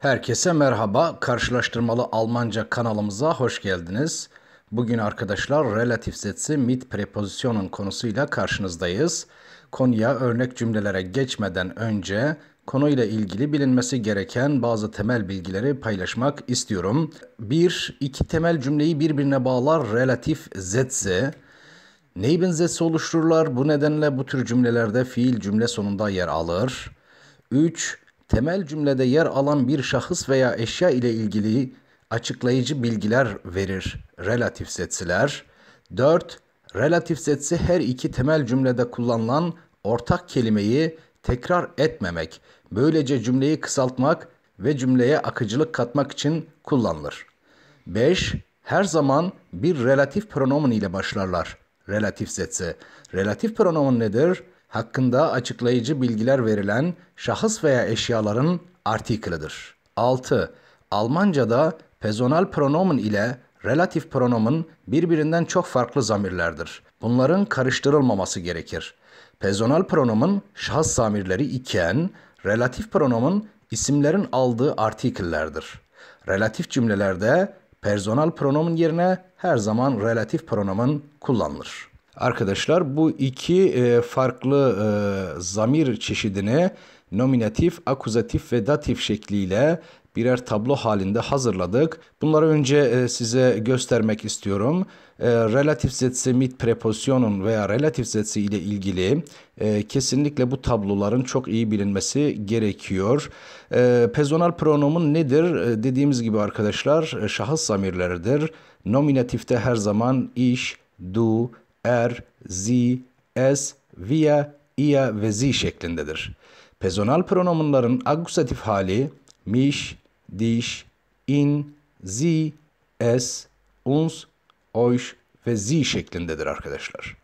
Herkese merhaba. Karşılaştırmalı Almanca kanalımıza hoş geldiniz. Bugün arkadaşlar relatif setsi mit preposition'un konusuyla karşınızdayız. Konuya örnek cümlelere geçmeden önce konuyla ilgili bilinmesi gereken bazı temel bilgileri paylaşmak istiyorum. 1. iki temel cümleyi birbirine bağlar relatif Neyin Neybenzesi oluştururlar. Bu nedenle bu tür cümlelerde fiil cümle sonunda yer alır. 3 temel cümlede yer alan bir şahıs veya eşya ile ilgili açıklayıcı bilgiler verir relatif setsiler. 4. Relatif setsi her iki temel cümlede kullanılan ortak kelimeyi tekrar etmemek, böylece cümleyi kısaltmak ve cümleye akıcılık katmak için kullanılır. 5. Her zaman bir relatif pronomen ile başlarlar. Relatif setse. Relatif pronomen nedir? hakkında açıklayıcı bilgiler verilen şahıs veya eşyaların artikelidir. 6. Almanca'da personal pronomen ile relatif pronomen birbirinden çok farklı zamirlerdir. Bunların karıştırılmaması gerekir. Personal pronomen şahıs zamirleri iken relatif pronomen isimlerin aldığı artikellerdir. Relatif cümlelerde personal pronomen yerine her zaman relatif pronomen kullanılır. Arkadaşlar bu iki e, farklı e, zamir çeşidini nominatif, akuzatif ve datif şekliyle birer tablo halinde hazırladık. Bunları önce e, size göstermek istiyorum. E, relatif Sätze mit preposyonun veya relatif Sätze ile ilgili e, kesinlikle bu tabloların çok iyi bilinmesi gerekiyor. Pezonal pronomun nedir? Dediğimiz gibi arkadaşlar şahıs zamirleridir. Nominatifte her zaman iş, du, er, sie, es, wir, ihr ve sie şeklindedir. Pezonal pronomunların agusatif hali miş, diş, in, sie, es, uns, oş ve sie şeklindedir arkadaşlar.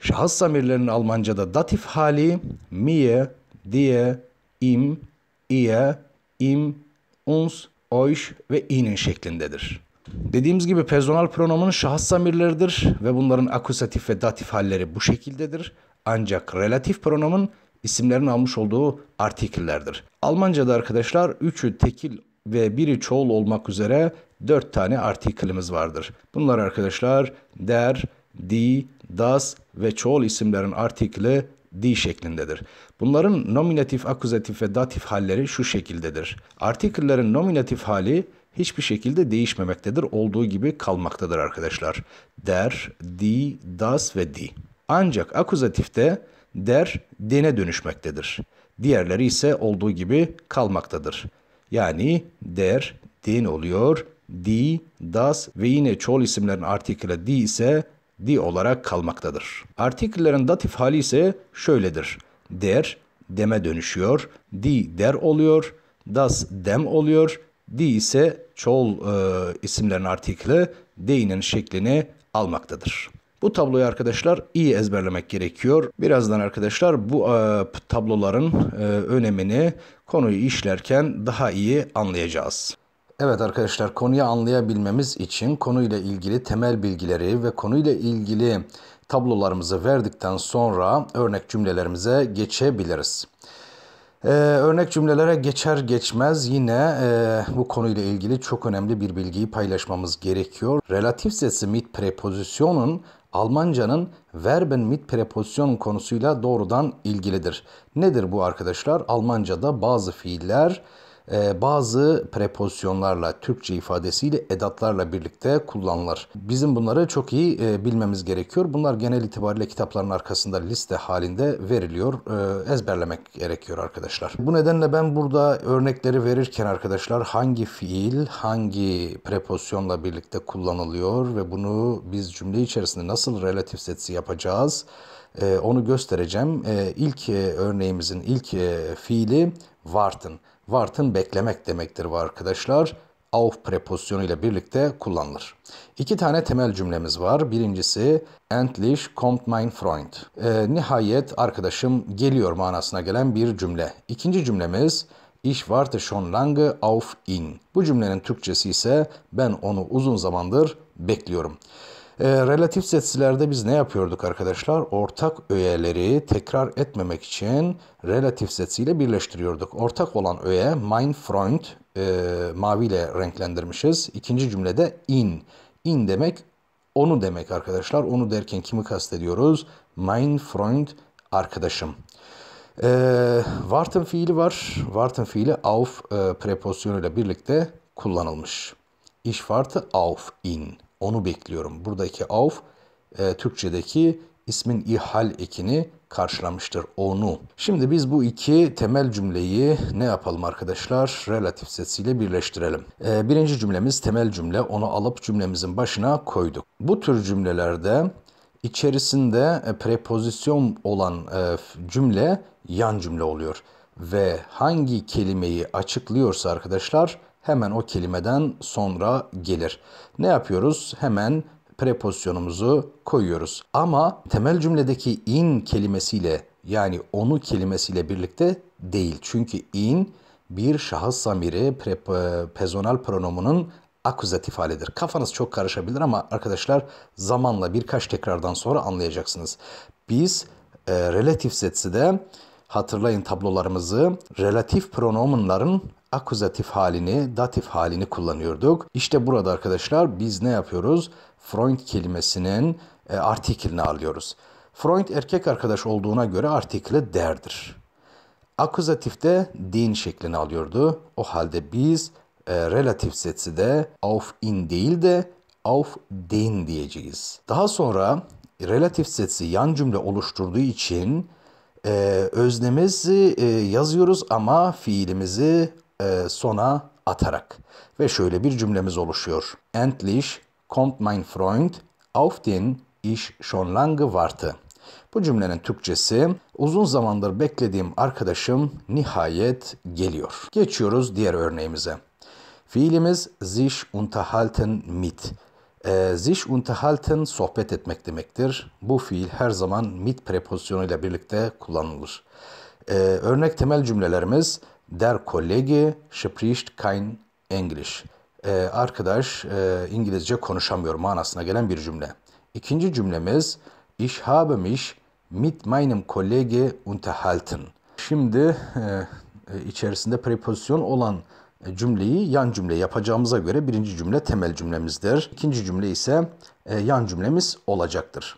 Şahıs zamirlerinin Almanca'da datif hali mir, die, im, ihr, im, uns, oş ve inin şeklindedir. Dediğimiz gibi personal pronomun şahıs zamirleridir ve bunların akusatif ve datif halleri bu şekildedir. Ancak relatif pronomun isimlerin almış olduğu artikellerdir. Almanca'da arkadaşlar üçü tekil ve biri çoğul olmak üzere dört tane artikelimiz vardır. Bunlar arkadaşlar der, di, das ve çoğul isimlerin artikli di şeklindedir. Bunların nominatif, akuzatif ve datif halleri şu şekildedir. Artikillerin nominatif hali hiçbir şekilde değişmemektedir. Olduğu gibi kalmaktadır arkadaşlar. Der, di, das ve di. Ancak akuzatifte der dene dönüşmektedir. Diğerleri ise olduğu gibi kalmaktadır. Yani der, den oluyor, di, das ve yine çoğul isimlerin artikli di ise di olarak kalmaktadır. Artikillerin datif hali ise şöyledir. Der, deme dönüşüyor, di der oluyor, das dem oluyor, D ise çoğul e, isimlerin artikli D'nin şeklini almaktadır. Bu tabloyu arkadaşlar iyi ezberlemek gerekiyor. Birazdan arkadaşlar bu e, tabloların e, önemini konuyu işlerken daha iyi anlayacağız. Evet arkadaşlar konuyu anlayabilmemiz için konuyla ilgili temel bilgileri ve konuyla ilgili tablolarımızı verdikten sonra örnek cümlelerimize geçebiliriz. Ee, örnek cümlelere geçer geçmez yine e, bu konuyla ilgili çok önemli bir bilgiyi paylaşmamız gerekiyor. Relatif sesi mit prepozisyonun Almancanın verben mit preposyon konusuyla doğrudan ilgilidir. Nedir bu arkadaşlar? Almanca'da bazı fiiller ee, bazı prepozisyonlarla, Türkçe ifadesiyle edatlarla birlikte kullanılır. Bizim bunları çok iyi e, bilmemiz gerekiyor. Bunlar genel itibariyle kitapların arkasında liste halinde veriliyor. Ee, ezberlemek gerekiyor arkadaşlar. Bu nedenle ben burada örnekleri verirken arkadaşlar hangi fiil hangi prepozisyonla birlikte kullanılıyor ve bunu biz cümle içerisinde nasıl relatif setsi yapacağız? E, onu göstereceğim. E, ilk e, örneğimizin ilk e, fiili warten. Warten beklemek demektir bu arkadaşlar auf prepozisyonu ile birlikte kullanılır. İki tane temel cümlemiz var. Birincisi endlich kommt mein Freund. E, nihayet arkadaşım geliyor manasına gelen bir cümle. İkinci cümlemiz ich warte schon lange auf ihn. Bu cümlenin Türkçesi ise ben onu uzun zamandır bekliyorum. E, relatif setsilerde biz ne yapıyorduk arkadaşlar? Ortak öğeleri tekrar etmemek için relatif setsiyle birleştiriyorduk. Ortak olan öğe mein Freund e, maviyle renklendirmişiz. İkinci cümlede in. In demek onu demek arkadaşlar. Onu derken kimi kastediyoruz? Mein Freund arkadaşım. E, warten fiili var. Warten fiili auf e, prepozisyonuyla birlikte kullanılmış. İş warte auf in. Onu bekliyorum. Buradaki auf e, Türkçedeki ismin ihal ekini karşılamıştır onu. Şimdi biz bu iki temel cümleyi ne yapalım arkadaşlar? Relatif sesiyle birleştirelim. Ee, birinci cümlemiz temel cümle. Onu alıp cümlemizin başına koyduk. Bu tür cümlelerde içerisinde e, prepozisyon olan e, cümle yan cümle oluyor. Ve hangi kelimeyi açıklıyorsa arkadaşlar hemen o kelimeden sonra gelir. Ne yapıyoruz? Hemen prepozisyonumuzu koyuyoruz. Ama temel cümledeki in kelimesiyle yani onu kelimesiyle birlikte değil. Çünkü in bir şahıs zamiri personal pezonal pronomunun akuzatif halidir. Kafanız çok karışabilir ama arkadaşlar zamanla birkaç tekrardan sonra anlayacaksınız. Biz e, relatif setsi de hatırlayın tablolarımızı relatif pronomenların akuzatif halini, datif halini kullanıyorduk. İşte burada arkadaşlar biz ne yapıyoruz? Freund kelimesinin e, artikelini alıyoruz. Freund erkek arkadaş olduğuna göre artikli derdir. Akuzatifte din şeklini alıyordu. O halde biz e, relatif setsi de auf in değil de auf den diyeceğiz. Daha sonra relatif setsi yan cümle oluşturduğu için e, öznemizi e, yazıyoruz ama fiilimizi e, sona atarak. Ve şöyle bir cümlemiz oluşuyor. Endlich kommt mein Freund auf den ich schon lange warte. Bu cümlenin Türkçesi uzun zamandır beklediğim arkadaşım nihayet geliyor. Geçiyoruz diğer örneğimize. Fiilimiz sich unterhalten mit. E, sich unterhalten sohbet etmek demektir. Bu fiil her zaman mit prepozisyonu birlikte kullanılır. E, örnek temel cümlelerimiz Der Kollege spricht kein Englisch. Ee, arkadaş e, İngilizce konuşamıyor manasına gelen bir cümle. İkinci cümlemiz Ich habe mich mit meinem Kollege unterhalten. Şimdi e, e içerisinde prepozisyon olan cümleyi yan cümle yapacağımıza göre birinci cümle temel cümlemizdir. İkinci cümle ise e, yan cümlemiz olacaktır.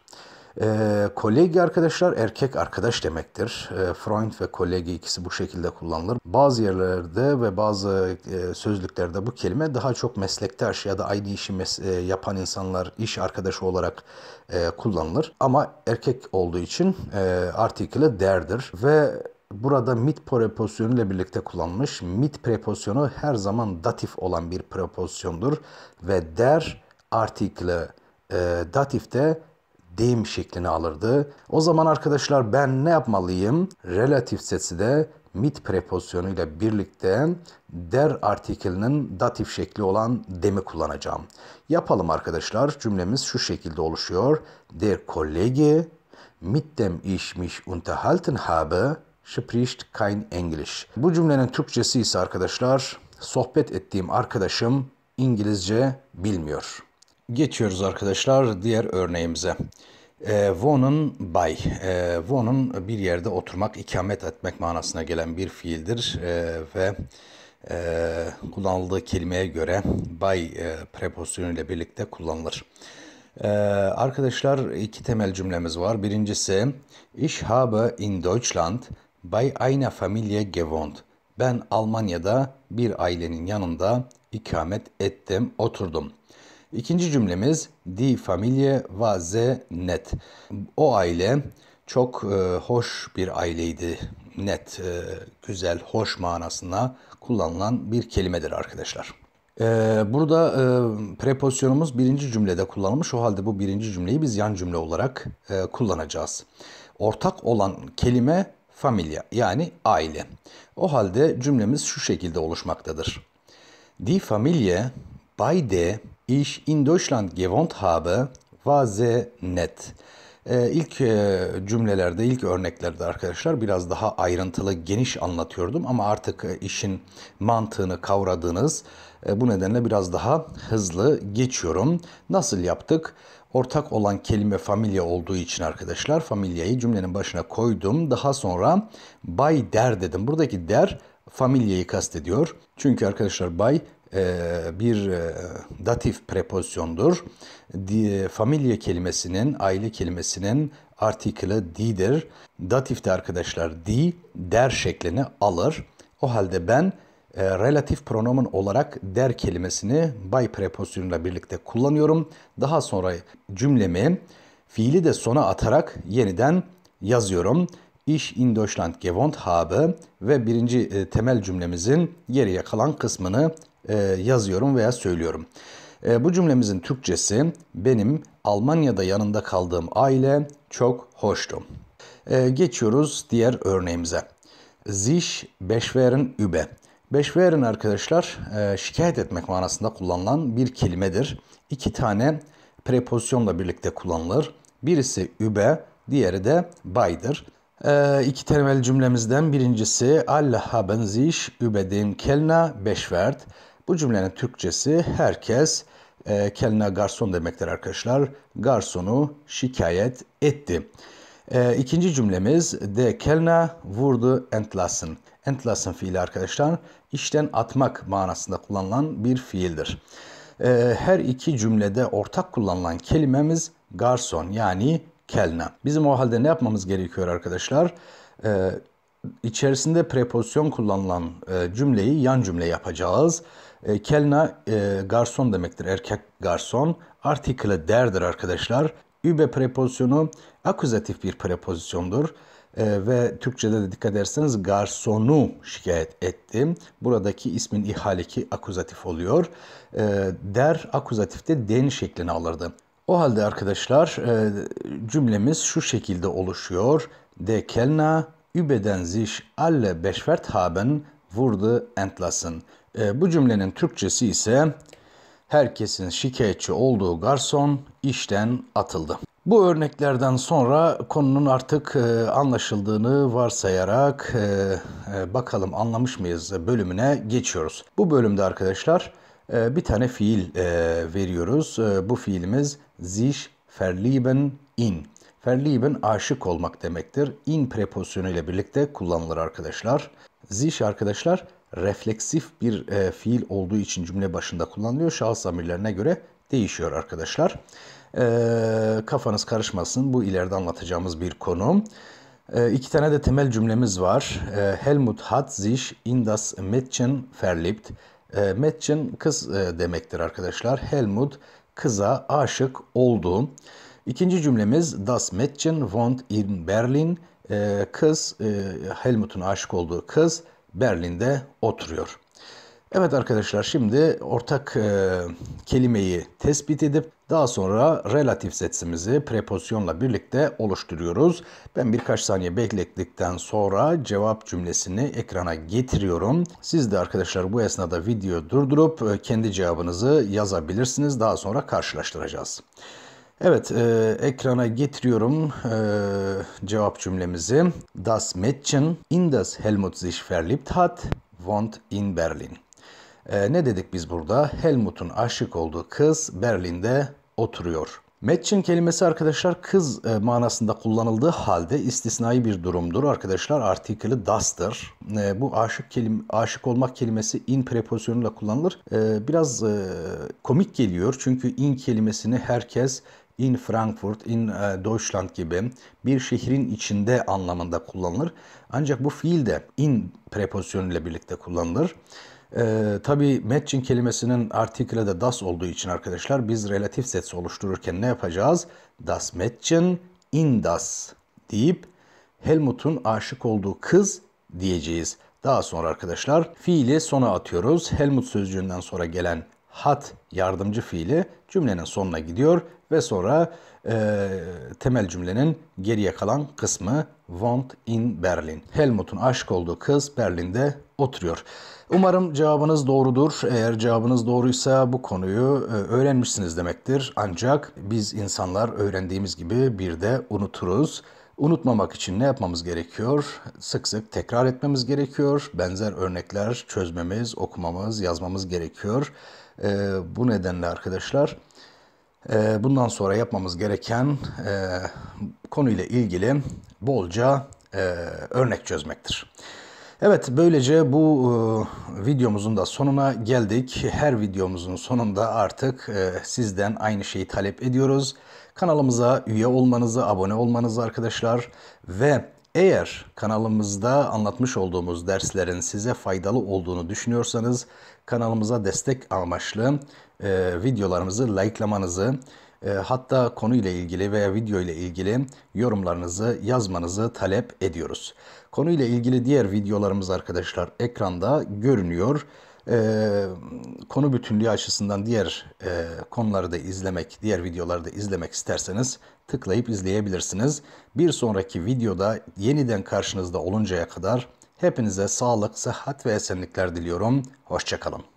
E, ee, kolegi arkadaşlar erkek arkadaş demektir. E, Freund ve kolegi ikisi bu şekilde kullanılır. Bazı yerlerde ve bazı e, sözlüklerde bu kelime daha çok meslektaş ya da aynı işi e, yapan insanlar iş arkadaşı olarak e, kullanılır. Ama erkek olduğu için e, artikeli derdir ve burada mit prepozisyonu ile birlikte kullanmış. Mit prepozisyonu her zaman datif olan bir prepozisyondur ve der artikli e, datifte deyim şeklini alırdı. O zaman arkadaşlar ben ne yapmalıyım? Relatif sesi de mit prepozisyonu ile birlikte der artikelinin datif şekli olan demi kullanacağım. Yapalım arkadaşlar. Cümlemiz şu şekilde oluşuyor. Der Kollege mit dem ich mich unterhalten habe spricht kein Englisch. Bu cümlenin Türkçesi ise arkadaşlar sohbet ettiğim arkadaşım İngilizce bilmiyor. Geçiyoruz arkadaşlar diğer örneğimize. Ee, Von'un bay, ee, Von'un bir yerde oturmak, ikamet etmek manasına gelen bir fiildir ee, ve e, kullanıldığı kelimeye göre bay e, ile birlikte kullanılır. arkadaşlar iki temel cümlemiz var. Birincisi Ich habe in Deutschland bei einer Familie gewohnt. Ben Almanya'da bir ailenin yanında ikamet ettim, oturdum. İkinci cümlemiz Die Familie war sehr net. O aile çok e, hoş bir aileydi. Net, e, güzel, hoş manasına kullanılan bir kelimedir arkadaşlar. E, burada e, prepozisyonumuz birinci cümlede kullanılmış. O halde bu birinci cümleyi biz yan cümle olarak e, kullanacağız. Ortak olan kelime familia yani aile. O halde cümlemiz şu şekilde oluşmaktadır. Die Familie beide Ich in Deutschland gewohnt habe war sehr nett. Ee, ilk e, cümlelerde, ilk örneklerde arkadaşlar biraz daha ayrıntılı, geniş anlatıyordum ama artık e, işin mantığını kavradınız. E, bu nedenle biraz daha hızlı geçiyorum. Nasıl yaptık? Ortak olan kelime familya olduğu için arkadaşlar familyayı cümlenin başına koydum. Daha sonra bay der dedim. Buradaki der familyayı kastediyor. Çünkü arkadaşlar bay e, bir e, datif prepozisyondur. Familya kelimesinin, aile kelimesinin artikli di'dir. Datifte arkadaşlar di, der şeklini alır. O halde ben e, relatif pronomun olarak der kelimesini by prepozisyonuyla birlikte kullanıyorum. Daha sonra cümlemi fiili de sona atarak yeniden yazıyorum. Ich in Deutschland gewohnt habe ve birinci temel cümlemizin geriye kalan kısmını e, yazıyorum veya söylüyorum. E, bu cümlemizin Türkçesi benim Almanya'da yanında kaldığım aile çok hoştu. E, geçiyoruz diğer örneğimize. Sich beschweren über. Beşverin arkadaşlar şikayet etmek manasında kullanılan bir kelimedir. İki tane prepozisyonla birlikte kullanılır. Birisi übe, diğeri de baydır. İki temel cümlemizden birincisi Allah haben sich über den Kellner beschwert. Bu cümlenin Türkçesi herkes e, kendine garson demektir arkadaşlar. Garsonu şikayet etti. E, ikinci cümlemiz de kelna vurdu entlassen. Entlassen fiili arkadaşlar işten atmak manasında kullanılan bir fiildir. E, her iki cümlede ortak kullanılan kelimemiz garson yani kelna. Bizim o halde ne yapmamız gerekiyor arkadaşlar? E, içerisinde prepozisyon kullanılan e, cümleyi yan cümle yapacağız. E, kelna e, garson demektir. Erkek garson. Artikle derdir arkadaşlar. Übe prepozisyonu akuzatif bir prepozisyondur. Ee, ve Türkçe'de de dikkat ederseniz garsonu şikayet ettim. Buradaki ismin ihaleki akuzatif oluyor. Ee, der akuzatifte den şeklini alırdı. O halde arkadaşlar e, cümlemiz şu şekilde oluşuyor. De kelna übeden sich alle beşvert haben wurde entlassen. E, bu cümlenin Türkçesi ise herkesin şikayetçi olduğu garson işten atıldı. Bu örneklerden sonra konunun artık e, anlaşıldığını varsayarak e, bakalım anlamış mıyız bölümüne geçiyoruz. Bu bölümde arkadaşlar bir tane fiil veriyoruz. bu fiilimiz sich verlieben in. Verlieben aşık olmak demektir. In prepozisyonu ile birlikte kullanılır arkadaşlar. Sich arkadaşlar refleksif bir e, fiil olduğu için cümle başında kullanılıyor. Şahıs zamirlerine göre değişiyor arkadaşlar. E, kafanız karışmasın. Bu ileride anlatacağımız bir konu. E, iki tane de temel cümlemiz var. E, Helmut hat sich in das Mädchen verliebt. E, Mädchen kız e, demektir arkadaşlar. Helmut kıza aşık oldu. İkinci cümlemiz Das Mädchen wohnt in Berlin. E, kız e, Helmut'un aşık olduğu kız Berlin'de oturuyor. Evet arkadaşlar şimdi ortak e, kelimeyi tespit edip daha sonra relatif setimizi prepozisyonla birlikte oluşturuyoruz. Ben birkaç saniye beklettikten sonra cevap cümlesini ekrana getiriyorum. Siz de arkadaşlar bu esnada video durdurup e, kendi cevabınızı yazabilirsiniz. Daha sonra karşılaştıracağız. Evet, e, ekrana getiriyorum e, cevap cümlemizi. Das Mädchen in das Helmut sich verliebt hat, wohnt in Berlin. E, ne dedik biz burada? Helmut'un aşık olduğu kız Berlin'de oturuyor. Matching kelimesi arkadaşlar kız e, manasında kullanıldığı halde istisnai bir durumdur. Arkadaşlar artikeli das'tır. E, bu aşık kelim aşık olmak kelimesi in prepozisyonuyla kullanılır. E, biraz komik geliyor çünkü in kelimesini herkes in Frankfurt, in e, Deutschland gibi bir şehrin içinde anlamında kullanılır. Ancak bu fiil de in prepozisyonuyla birlikte kullanılır. Ee, tabii matching kelimesinin artikle de das olduğu için arkadaşlar biz relatif sets oluştururken ne yapacağız? Das Mädchen in das deyip Helmut'un aşık olduğu kız diyeceğiz. Daha sonra arkadaşlar fiili sona atıyoruz. Helmut sözcüğünden sonra gelen hat yardımcı fiili cümlenin sonuna gidiyor ve sonra e, temel cümlenin geriye kalan kısmı want in Berlin. Helmut'un aşık olduğu kız Berlin'de oturuyor. Umarım cevabınız doğrudur. Eğer cevabınız doğruysa bu konuyu e, öğrenmişsiniz demektir. Ancak biz insanlar öğrendiğimiz gibi bir de unuturuz. Unutmamak için ne yapmamız gerekiyor? Sık sık tekrar etmemiz gerekiyor. Benzer örnekler çözmemiz, okumamız, yazmamız gerekiyor. E, bu nedenle arkadaşlar e, bundan sonra yapmamız gereken e, konuyla ilgili bolca e, örnek çözmektir. Evet böylece bu e, videomuzun da sonuna geldik. Her videomuzun sonunda artık e, sizden aynı şeyi talep ediyoruz. Kanalımıza üye olmanızı, abone olmanızı arkadaşlar ve eğer kanalımızda anlatmış olduğumuz derslerin size faydalı olduğunu düşünüyorsanız kanalımıza destek amaçlı e, videolarımızı likelamanızı e, hatta konuyla ilgili veya video ile ilgili yorumlarınızı yazmanızı talep ediyoruz. Konuyla ilgili diğer videolarımız arkadaşlar ekranda görünüyor e, konu bütünlüğü açısından diğer e, konuları da izlemek, diğer videoları da izlemek isterseniz tıklayıp izleyebilirsiniz. Bir sonraki videoda yeniden karşınızda oluncaya kadar hepinize sağlık, sıhhat ve esenlikler diliyorum. Hoşçakalın.